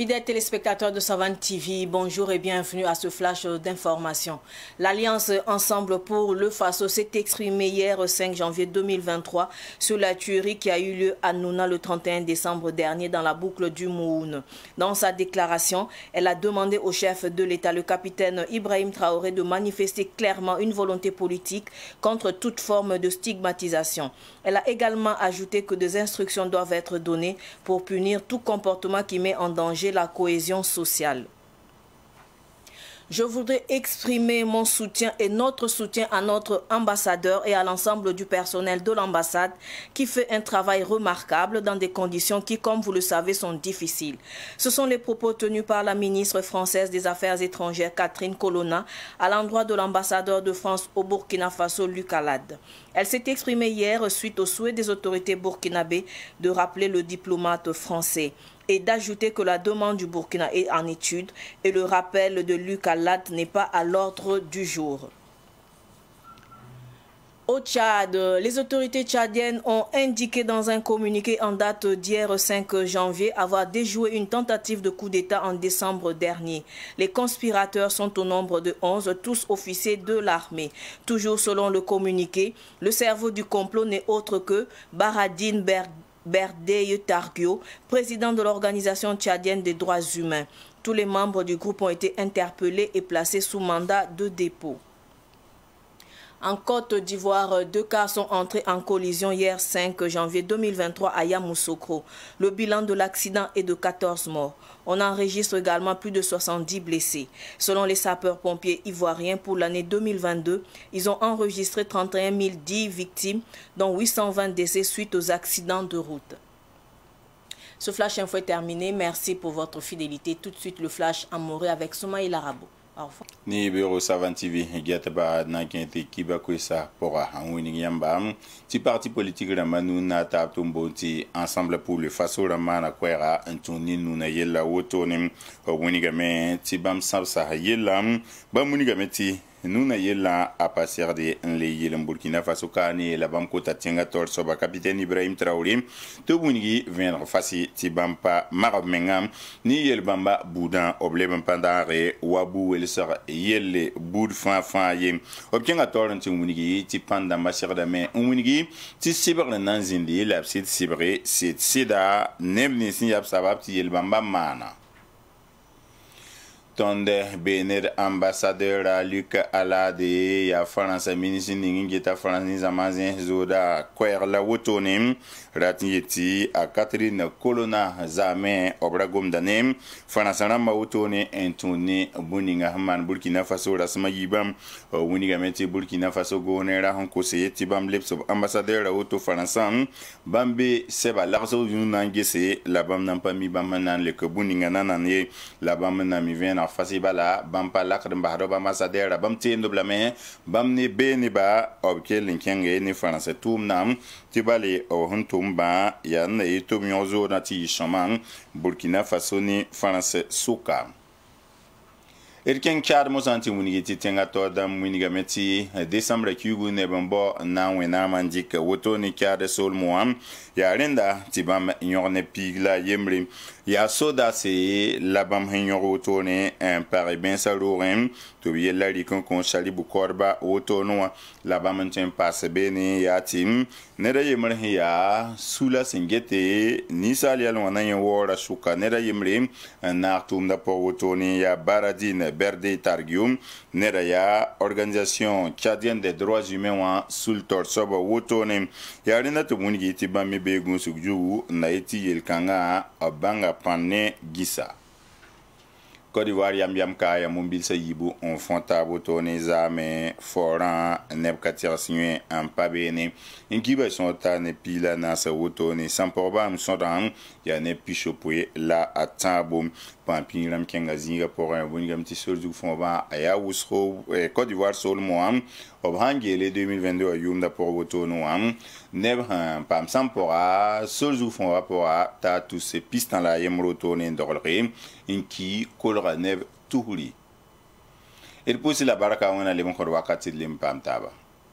Fidèles téléspectateurs de Savane TV, bonjour et bienvenue à ce flash d'information. L'Alliance Ensemble pour le Faso s'est exprimée hier 5 janvier 2023 sur la tuerie qui a eu lieu à Nouna le 31 décembre dernier dans la boucle du Moune. Dans sa déclaration, elle a demandé au chef de l'État, le capitaine Ibrahim Traoré, de manifester clairement une volonté politique contre toute forme de stigmatisation. Elle a également ajouté que des instructions doivent être données pour punir tout comportement qui met en danger la cohésion sociale. Je voudrais exprimer mon soutien et notre soutien à notre ambassadeur et à l'ensemble du personnel de l'ambassade qui fait un travail remarquable dans des conditions qui, comme vous le savez, sont difficiles. Ce sont les propos tenus par la ministre française des Affaires étrangères Catherine Colonna à l'endroit de l'ambassadeur de France au Burkina Faso, Luc Elle s'est exprimée hier suite au souhait des autorités burkinabées de rappeler le diplomate français et d'ajouter que la demande du Burkina est en étude et le rappel de Luc n'est pas à l'ordre du jour. Au Tchad, les autorités tchadiennes ont indiqué dans un communiqué en date d'hier 5 janvier avoir déjoué une tentative de coup d'État en décembre dernier. Les conspirateurs sont au nombre de 11, tous officiers de l'armée. Toujours selon le communiqué, le cerveau du complot n'est autre que Baradine Berg. Berdeye Targio, président de l'Organisation tchadienne des droits humains. Tous les membres du groupe ont été interpellés et placés sous mandat de dépôt. En Côte d'Ivoire, deux cas sont entrés en collision hier 5 janvier 2023 à Yamoussoukro. Le bilan de l'accident est de 14 morts. On enregistre également plus de 70 blessés. Selon les sapeurs-pompiers ivoiriens, pour l'année 2022, ils ont enregistré 31 010 victimes, dont 820 décès suite aux accidents de route. Ce flash info est terminé. Merci pour votre fidélité. Tout de suite, le flash en Morée avec Soumaï Rabo. ni be ro savan tv gɛtɛ ba na kẽ tɩ kiba koesa pʋga n wing yãmba tɩ parti politique rãmbã nuunna taab tɩ n boond tɩ ensemble pour le faso rã maana koɛɛga n tũud ne nuunã yella wotone b wingame tɩ bãmb sãbsa yella bãmb wingame tɩ nuna yella a passer de n le yelen burkina faso ka ne labam kota tenga tɔr sɔba kapitɛn ibrahim traore to bũnigi vẽeneg fasi tɩ bãmpa magb mengam ne yel bãmba buudã b leb n pa daage wa bu welsg yelle buud fãa fãa ye b kẽnga tɔr n tɩ wĩngi tɩ pãn dãmba segdame n wĩngi tɩ sɩbg n na n zĩndi la b sɩd sɩbge sɩd sɩda neb nins n yab sabab tɩ yel bãmba maana tonde benir ambassadeur luc alade ya faransa minisi ningin geta faransi zamazin zoda koyar la wotoni ratin yeti a katrin kolona zame obra gomdane faransa ramba wotoni entuni buninga man burkina faso rasma yibam wuniga meti burkina faso gone ra hon koseye tibam lips of ambassadeur woto faransa bambe seba larso yunangese labam nan pami bam nan le buninga nanan ye labam nan mi vena fasiba la bãmb pa lakd n basdb bãmb asadɛɛra bãmb teendb lame bãmb ne bee neba b kell n kẽnge ne fãrãsã tʋʋmdãm tɩ bale b sẽn tʋm bã yaa n na yɩ tʋm yõg zoodã tɩ yɩ sõma burkina faso ne fãrãs sʋka Erken kyaad mosanti winigi tɩ tenga taoodãmb winigame tɩ desãmbra kiugu na n wẽnnaamã n dɩk woto ne kyaad solmo wã yaa rẽnda la soda se la bam sẽn yõg wotone n pagɩ bẽnsã roogẽ tɩ ya salibu kaoodba wotone ya, la bãmb n tõe n paas beene yaa ya ned sula singete, ni yon na yemri, da wotone Berdi Targium nera organisation tchadienne des droits humains wa sultor soba woto ne yari na tumuni ti bami be gun sugju na iti yelkanga abanga panne gisa d'Ivoire yam yam kaya moumbil se yibu on fonta boto ne foran neb katir sinyen an pabene. Nkibe son ta ne pila nan se woto ne samporba msondan ya ne la atan boum. Pampin ram kenga pour un yon gam ti sol zouk fon ban aya eh, Côte d'Ivoire sol mouam. Ob le 2022 yum da por woto nou hein. Neb hein, pam sampora sol zouk fon rapora ta tou se pistan la yem roto ne ndorre. Nki tolga neb tuhuri d pʋʋs la barka wẽna lem kõd wakatɩ lem paam taaba